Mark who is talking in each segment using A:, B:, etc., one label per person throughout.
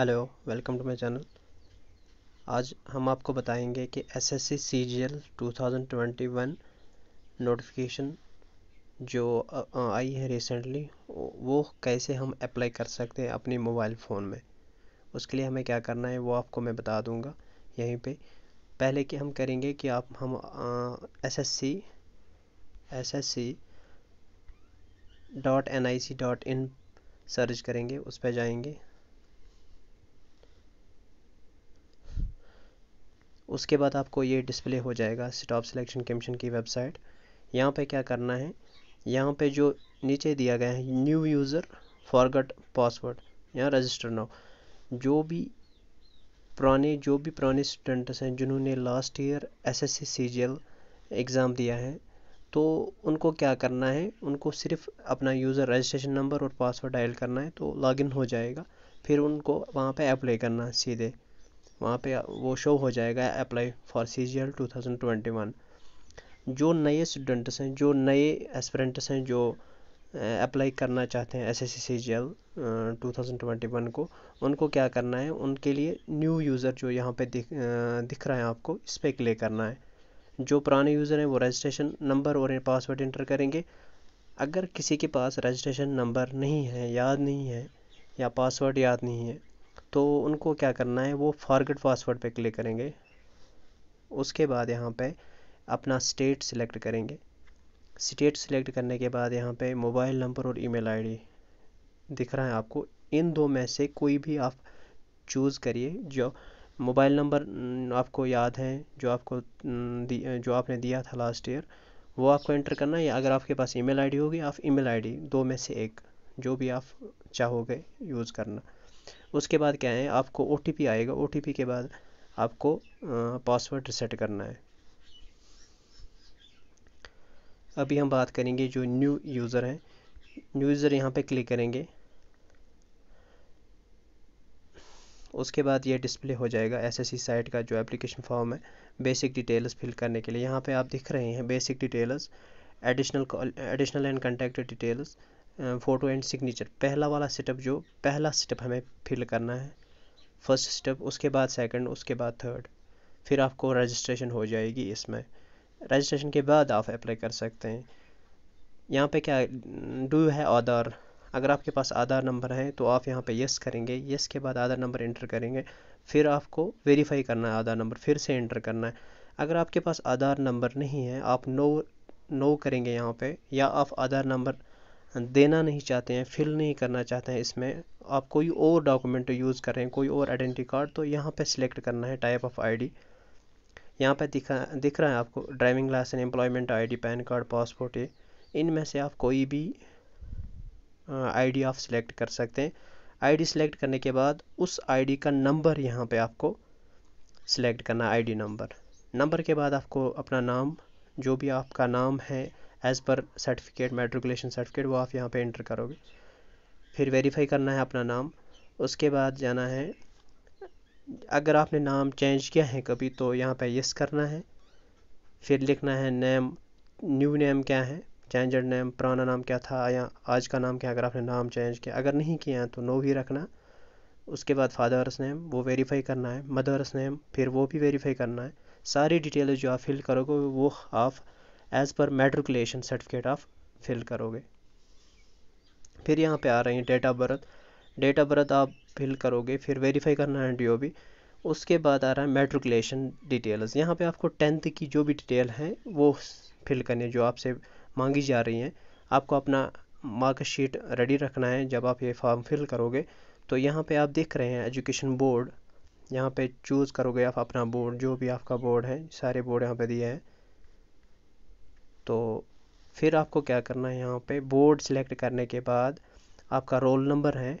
A: hello welcome to my channel आज हम आपको बताएंगे कि एसएससी सीजीएल 2021 नोटिफिकेशन जो आई है रिसेंटली वो कैसे हम अप्लाई कर सकते हैं अपने मोबाइल फ़ोन में उसके लिए हमें क्या करना है वो आपको मैं बता दूंगा यहीं पे पहले कि हम करेंगे कि आप हम SSC SSC dot N I C dot in search करेंगे उस पर जाएंगे उसके बाद आपको ये डिस्प्ले हो जाएगा स्टॉप सिलेक्शन कमीशन की वेबसाइट यहाँ पे क्या करना है यहाँ पे जो नीचे दिया गया है न्यू यूज़र फॉरगट पासवर्ड या रजिस्टर नाउ जो भी पुराने जो भी पुराने स्टूडेंट्स हैं जिन्होंने last year S S exam दिया है तो उनको क्या करना है उनको सिर्फ अपना यूज़र रजिस्ट्रेशन नंबर और पासवर्ड डायल करना है तो लॉगिन हो जाएगा फिर उनको वहाँ पे अप्लाई करना है सीधे वहाँ पे वो शो हो जाएगा apply for C G L two thousand twenty one जो नए स्टूडेंट्स हैं जो नए एस्परेंट्स हैं जो अप्लाई करना चाहते हैं S S C C G L two thousand twenty one को उनको क्या करना है उनके लिए न्यू यूज़र जो यहाँ पे दिख दिख रहा है आपको इस पर क्ले करना है जो पुराने यूज़र हैं वो रजिस्ट्रेशन नंबर और पासवर्ड इंटर करेंगे अगर किसी के पास रजिस्ट्रेशन नंबर नहीं है याद नहीं है या पासवर्ड याद नहीं है तो उनको क्या करना है वो फॉरगेट पासवर्ड पे क्लिक करेंगे उसके बाद यहाँ पे अपना स्टेट सिलेक्ट करेंगे स्टेट सिलेक्ट करने के बाद यहाँ पे मोबाइल नंबर और ईमेल आईडी दिख रहा है आपको इन दो में से कोई भी आप चूज़ करिए जो मोबाइल नंबर आपको याद है जो आपको जो आपने दिया था लास्ट ईयर वो आपको एंटर करना है या अगर आपके पास ईमेल आईडी होगी आप ईमेल आईडी दो में से एक जो भी आप चाहोगे यूज़ करना उसके बाद क्या है आपको ओ आएगा ओ के बाद आपको पासवर्ड रिसेट करना है अभी हम बात करेंगे जो न्यू यूज़र है न्यू यूज़र यहाँ पे क्लिक करेंगे उसके बाद ये डिस्प्ले हो जाएगा एसएससी साइट का जो एप्लीकेशन फॉर्म है बेसिक डिटेल्स फिल करने के लिए यहाँ पे आप दिख रहे हैं basic details additional additional and contact details photo and signature पहला वाला सेटअप जो पहला स्टेप हमें फिल करना है फर्स्ट स्टेप उसके बाद सेकंड उसके बाद थर्ड फिर आपको रजिस्ट्रेशन हो जाएगी इसमें रजिस्ट्रेशन के बाद आप अप्लाई कर सकते हैं यहाँ पे क्या डू है आधार अगर आपके पास आधार नंबर है तो आप यहाँ पे यस करेंगे यस के बाद आधार नंबर इंटर करेंगे फिर आपको वेरीफाई करना है आधार नंबर फिर से इंटर करना है अगर आपके पास आधार नंबर नहीं है आप नो नो करेंगे यहाँ पर या आप आधार नंबर देना नहीं चाहते हैं फिल नहीं करना चाहते हैं इसमें आप कोई और डॉक्यूमेंट यूज़ करें कोई और आइडेंटी कार्ड तो यहाँ पे सिलेक्ट करना है टाइप ऑफ आईडी यहाँ पर दिखा दिख रहा है आपको driving licence employment ID PAN card passport ये इनमें से आप कोई भी आईडी आप सिलेक्ट कर सकते हैं आईडी सिलेक्ट करने के बाद उस डी का नंबर यहाँ पर आपको सिलेक्ट करना डी नंबर नंबर के बाद आपको अपना नाम जो भी आपका नाम है as per certificate matriculation certificate वो आप यहाँ पे एंटर करोगे फिर वेरीफाई करना है अपना नाम उसके बाद जाना है अगर आपने नाम चेंज किया है कभी तो यहाँ पे यस करना है फिर लिखना है नेम न्यू नेम क्या है चेंजड नेम पुराना नाम क्या था या आज का नाम क्या अगर आपने नाम चेंज किया अगर नहीं किया है तो नो ही रखना उसके बाद फादर्स नेम वो वेरीफाई करना है मदर्स नेम फिर वो भी वेरीफाई करना है सारी डिटेल जो आप फिल करोगे वो आप एज़ पर मेट्रिकुलेशन सर्टिफिकेट आप फिल करोगे फिर यहाँ पे आ रही है of birth date of birth आप फिल करोगे फिर वेरीफाई करना है डी उसके बाद आ रहा है मेट्रिकुलेशन डिटेल्स यहाँ पे आपको टेंथ की जो भी डिटेल है वो फिल करनी है जो आपसे मांगी जा रही हैं आपको अपना मार्कशीट रेडी रखना है जब आप ये फॉर्म फिल करोगे तो यहाँ पे आप देख रहे हैं एजुकेशन बोर्ड यहाँ पे चूज़ करोगे आप अपना बोर्ड जो भी आपका बोर्ड है सारे बोर्ड यहाँ पे दिए हैं तो फिर आपको क्या करना है यहाँ पे बोर्ड सिलेक्ट करने के बाद आपका रोल नंबर है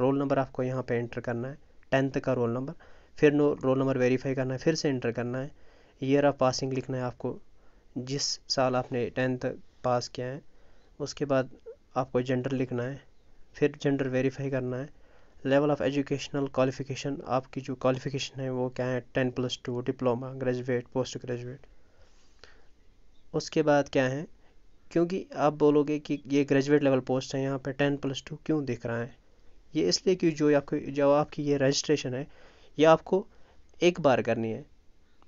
A: रोल नंबर आपको यहाँ पे एंटर करना है टेंथ का रोल नंबर फिर नो रोल नंबर वेरीफाई करना है फिर से एंटर करना है ईयर ऑफ पासिंग लिखना है आपको जिस साल आपने टेंथ पास किया है उसके बाद आपको जेंडर लिखना है फिर जेंडर वेरीफाई करना है लेवल ऑफ़ एजुकेशनल क्वालिफिकेशन आपकी जो क्वालिफिकेशन है वो क्या है ten plus two diploma graduate post graduate उसके बाद क्या है क्योंकि आप बोलोगे कि ये ग्रेजुएट लेवल पोस्ट है यहाँ पे टेन प्लस टू क्यों दिख रहा है ये इसलिए कि जो आपको जो आपकी ये रजिस्ट्रेशन है ये आपको एक बार करनी है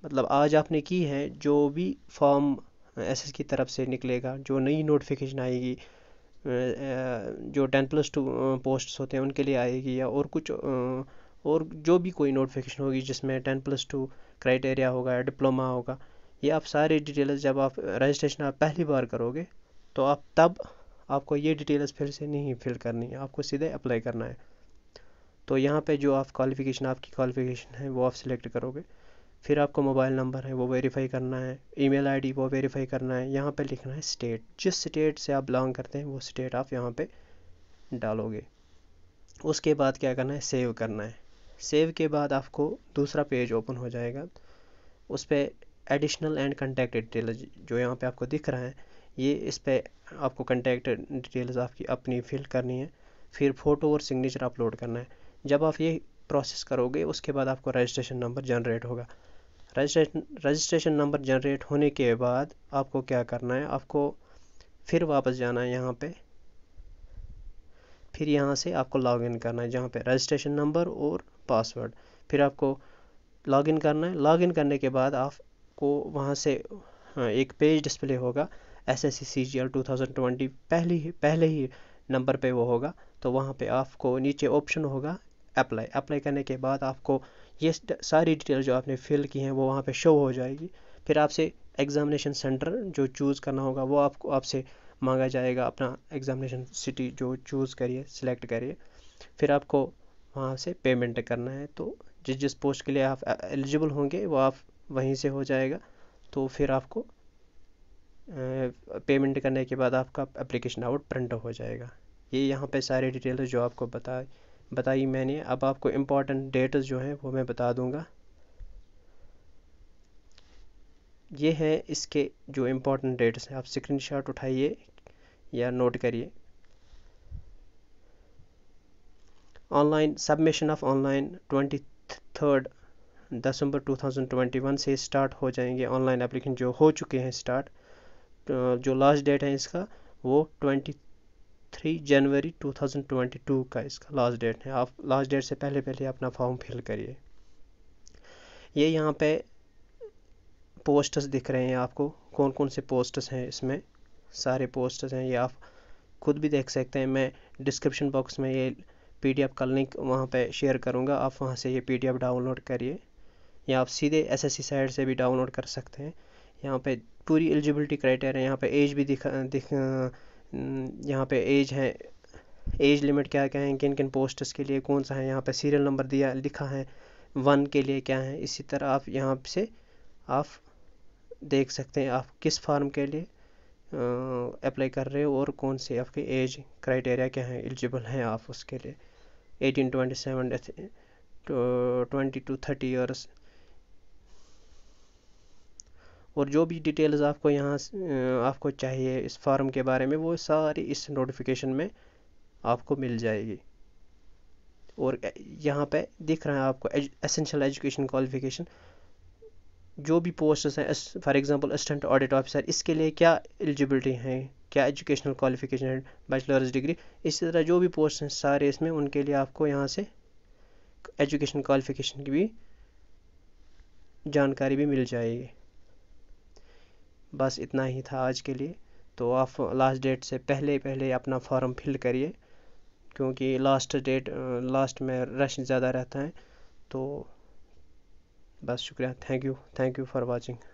A: मतलब आज आपने की है जो भी फॉर्म एस की तरफ से निकलेगा जो नई नोटिफिकेशन आएगी जो टेन प्लस टू पोस्ट्स होते हैं उनके लिए आएगी या और कुछ और जो भी कोई नोटिफिकेशन होगी जिसमें टेन प्लस टू क्राइटेरिया होगा या डिप्लोमा होगा ये आप सारी डिटेल्स जब आप रजिस्ट्रेशन आप पहली बार करोगे तो आप तब आपको ये डिटेल्स फिर से नहीं फिल करनी है आपको सीधे अप्लाई करना है तो यहाँ पे जो आप क्वालिफ़िकेशन आपकी क्वालिफ़िकेशन है वो आप सिलेक्ट करोगे फिर आपको मोबाइल नंबर है वो वेरीफाई करना है ईमेल आईडी वो वेरीफाई करना है यहाँ पे लिखना है स्टेट जिस स्टेट से आप बिलोंग करते हैं वो स्टेट आप यहाँ पे डालोगे उसके बाद क्या करना है सेव करना है सेव के बाद आपको दूसरा पेज ओपन हो जाएगा उस पर एडिशनल एंड कंटेक्ट डिटेल जो यहाँ पे आपको दिख रहा है ये इस पर आपको कंटेक्ट डिटेल्स आपकी अपनी फिल करनी है फिर फ़ोटो और सिग्नेचर अपलोड करना है जब आप ये प्रोसेस करोगे उसके बाद आपको रजिस्ट्रेशन नंबर जनरेट होगा रजिस्ट्रेशन रजिस्ट्रेशन नंबर जनरेट होने के बाद आपको क्या करना है आपको फिर वापस जाना है यहाँ पे फिर यहाँ से आपको लॉगिन करना है जहाँ पे रजिस्ट्रेशन नंबर और पासवर्ड फिर आपको लॉगिन करना है लॉगिन करने के बाद आप आपको वहाँ से हाँ, एक पेज डिस्प्ले होगा S S C C G L two thousand twenty पहले ही पहले ही नंबर पे वो होगा तो वहाँ पे आपको नीचे ऑप्शन होगा अप्लाई अप्लाई करने के बाद आपको ये सारी डिटेल जो आपने फिल की हैं वो वहाँ पे शो हो जाएगी फिर आपसे एग्जामिनेशन सेंटर जो चूज़ करना होगा वो आपको आपसे मांगा जाएगा अपना एग्जामिनेशन सिटी जो चूज़ करिए सिलेक्ट करिए फिर आपको वहाँ से पेमेंट करना है तो जिस जिस पोस्ट के लिए आप एलिजिबल होंगे वो आप वहीं से हो जाएगा तो फिर आपको पेमेंट करने के बाद आपका एप्लीकेशन आउट प्रिंट हो जाएगा ये यहाँ पे सारे डिटेल्स जो आपको बताए बताई मैंने अब आपको इम्पॉर्टेंट डेट्स जो हैं वो मैं बता दूँगा ये हैं इसके जो इम्पोर्टेंट डेट्स हैं आप स्क्रीनशॉट उठाइए या नोट करिए online submission of online twenty third December 2021 से स्टार्ट हो जाएंगे ऑनलाइन एप्लीकेशन जो हो चुके हैं स्टार्ट तो जो लास्ट डेट है इसका वो 23 जनवरी 2022 का इसका लास्ट डेट है आप लास्ट डेट से पहले पहले अपना फॉर्म फिल करिए ये यहाँ पे पोस्टर्स दिख रहे हैं आपको कौन कौन से पोस्टर्स हैं इसमें सारे पोस्टर्स हैं ये आप खुद भी देख सकते हैं मैं डिस्क्रिप्शन बॉक्स में ये पीडीएफ का लिंक वहाँ पे शेयर करूँगा आप वहाँ से ये पीडीएफ डाउनलोड करिए या आप सीधे एस एस सी साइड से भी डाउनलोड कर सकते हैं यहाँ पे पूरी एलिजिबिलिटी क्राइटेरिया यहाँ पे एज भी दिखा दिख यहाँ पे एज है एज लिमिट क्या क्या है किन किन पोस्ट्स के लिए कौन सा है यहाँ पे सीरियल नंबर दिया लिखा है वन के लिए क्या है इसी तरह आप यहाँ से आप देख सकते हैं आप किस फार्म के लिए अप्लाई कर रहे हो और कौन सी आपके एज क्राइटेरिया क्या है एलिजिबल हैं आप उसके लिए eighteen twenty seven twenty two thirty years और जो भी डिटेल्स आपको यहाँ आपको चाहिए इस फार्म के बारे में वो सारी इस नोटिफिकेशन में आपको मिल जाएगी और यहाँ पे दिख रहा है आपको एसेंशियल एजुकेशन क्वालिफिकेशन जो भी पोस्ट्स हैं for example assistant audit officer इसके लिए क्या एलिजिबिलिटी है क्या एजुकेशनल क्वालिफिकेशन है बैचलर्स डिग्री इसी तरह जो भी पोस्ट हैं सारे इसमें उनके लिए आपको यहाँ से एजुकेशन क्वालिफिकेशन की भी जानकारी भी मिल जाएगी बस इतना ही था आज के लिए तो आप लास्ट डेट से पहले पहले अपना फॉर्म फिल करिए क्योंकि लास्ट डेट लास्ट में रश ज़्यादा रहता है तो बस शुक्रिया thank you thank you for watching